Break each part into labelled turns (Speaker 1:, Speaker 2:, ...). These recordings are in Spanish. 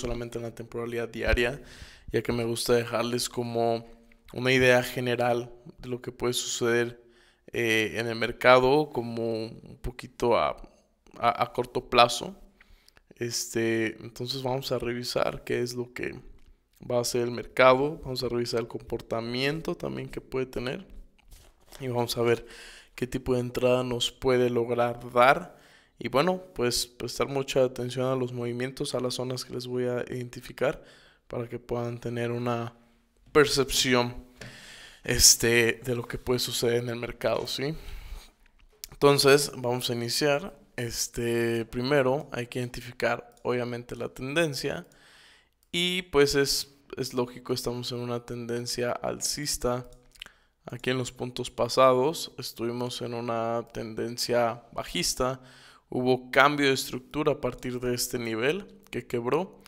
Speaker 1: solamente en la temporalidad diaria, ya que me gusta dejarles como una idea general de lo que puede suceder eh, en el mercado, como un poquito a, corto plazo. Este, entonces vamos a revisar qué es lo que va a hacer el mercado, vamos a revisar el comportamiento también que puede tener y vamos a ver qué tipo de entrada nos puede lograr dar y bueno, pues prestar mucha atención a los movimientos, a las zonas que les voy a identificar para que puedan tener una percepción este, de lo que puede suceder en el mercado, ¿sí? Entonces, vamos a iniciar. Este, primero hay que identificar obviamente la tendencia y pues es, es lógico, estamos en una tendencia alcista. Aquí en los puntos pasados estuvimos en una tendencia bajista Hubo cambio de estructura a partir de este nivel que quebró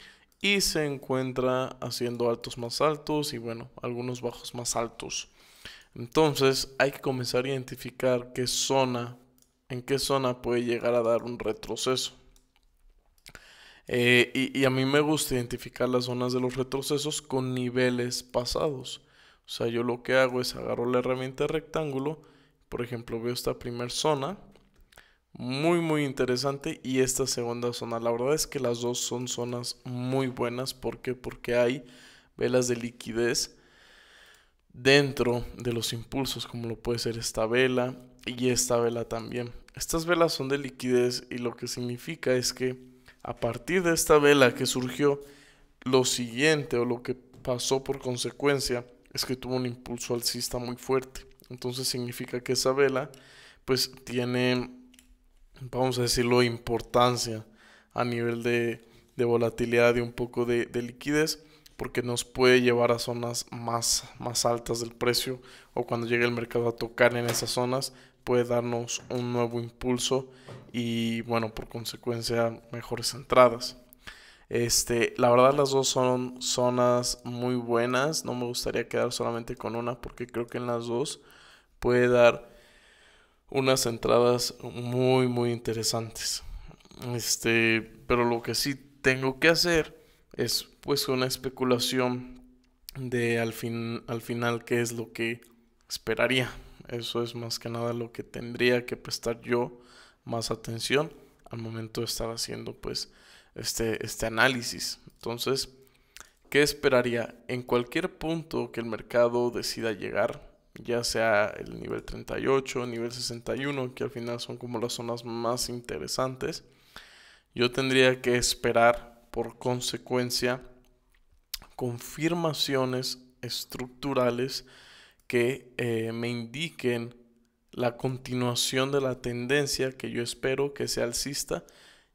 Speaker 1: y se encuentra haciendo altos más altos y bueno, algunos bajos más altos. Entonces hay que comenzar a identificar qué zona, en qué zona puede llegar a dar un retroceso. Eh, y, y, a mí me gusta identificar las zonas de los retrocesos con niveles pasados. O sea, yo lo que hago es agarro la herramienta rectángulo, por ejemplo, veo esta primera zona, muy muy interesante y esta segunda zona. La verdad es que las dos son zonas muy buenas. ¿Por qué? Porque hay velas de liquidez dentro de los impulsos, como lo puede ser esta vela y esta vela también. Estas velas son de liquidez y lo que significa es que a partir de esta vela que surgió, lo siguiente o lo que pasó por consecuencia es que tuvo un impulso alcista muy fuerte. Entonces significa que esa vela pues tiene vamos a decirlo, importancia a nivel de, volatilidad y un poco de, liquidez, porque nos puede llevar a zonas más, más altas del precio o cuando llegue el mercado a tocar en esas zonas, puede darnos un nuevo impulso y bueno, por consecuencia, mejores entradas. Este, la verdad las dos son zonas muy buenas. No me gustaría quedar solamente con una porque creo que en las dos puede dar unas entradas muy, muy interesantes. Este, pero lo que sí tengo que hacer es pues una especulación de al, fin, al final qué es lo que esperaría. Eso es más que nada lo que tendría que prestar yo más atención al momento de estar haciendo pues este, este análisis. Entonces, ¿qué esperaría? En cualquier punto que el mercado decida llegar, ya sea el nivel 38, nivel 61, que al final son como las zonas más interesantes, yo tendría que esperar por consecuencia confirmaciones estructurales que eh, me indiquen la continuación de la tendencia que yo espero que sea alcista,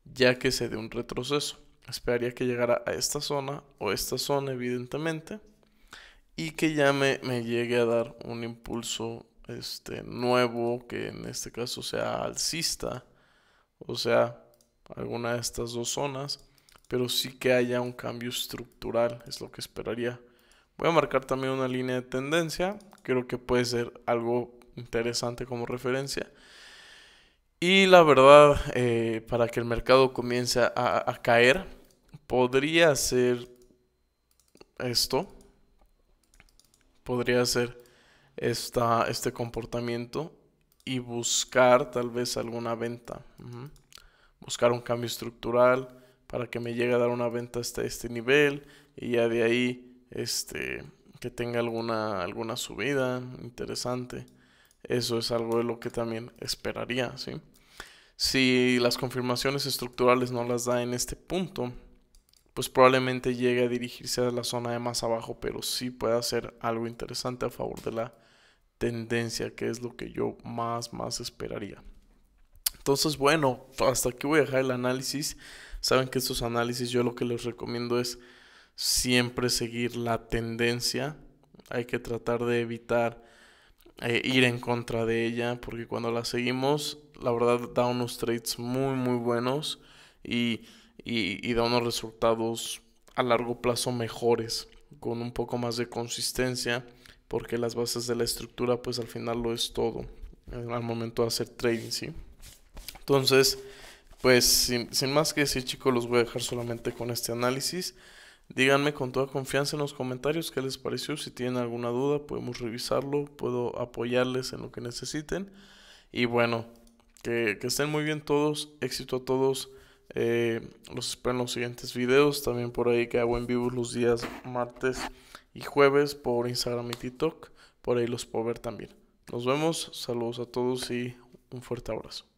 Speaker 1: ya que se dé un retroceso. Esperaría que llegara a esta zona o esta zona, evidentemente, y que ya me, me llegue a dar un impulso este, nuevo, que en este caso sea alcista, o sea, alguna de estas dos zonas, pero sí que haya un cambio estructural, es lo que esperaría. Voy a marcar también una línea de tendencia, creo que puede ser algo interesante como referencia. Y la verdad, eh, para que el mercado comience a caer, podría ser esto, podría hacer este comportamiento y buscar tal vez alguna venta. Buscar un cambio estructural para que me llegue a dar una venta hasta este nivel y ya de ahí este, que tenga alguna, alguna subida interesante. Eso es algo de lo que también esperaría. Si las confirmaciones estructurales no las da en este punto, pues probablemente llegue a dirigirse a la zona de más abajo, pero sí puede hacer algo interesante a favor de la tendencia, que es lo que yo más, más esperaría. Entonces, bueno, hasta aquí voy a dejar el análisis. Saben que estos análisis yo lo que les recomiendo es siempre seguir la tendencia. Hay que tratar de evitar eh, ir en contra de ella, porque cuando la seguimos, la verdad da unos trades muy, muy buenos y y, da unos resultados a largo plazo mejores, con un poco más de consistencia, porque las bases de la estructura pues al final lo es todo eh, al momento de hacer trading, ¿sí? Entonces, pues sin, más que decir chicos, los voy a dejar solamente con este análisis. Díganme con toda confianza en los comentarios qué les pareció, si tienen alguna duda podemos revisarlo, puedo apoyarles en lo que necesiten. Y bueno, que, que estén muy bien todos, éxito a todos. Eh, los espero en los siguientes videos. También por ahí que hago en vivo los días martes y jueves por Instagram y TikTok. Por ahí los puedo ver también. Nos vemos. Saludos a todos y un fuerte abrazo.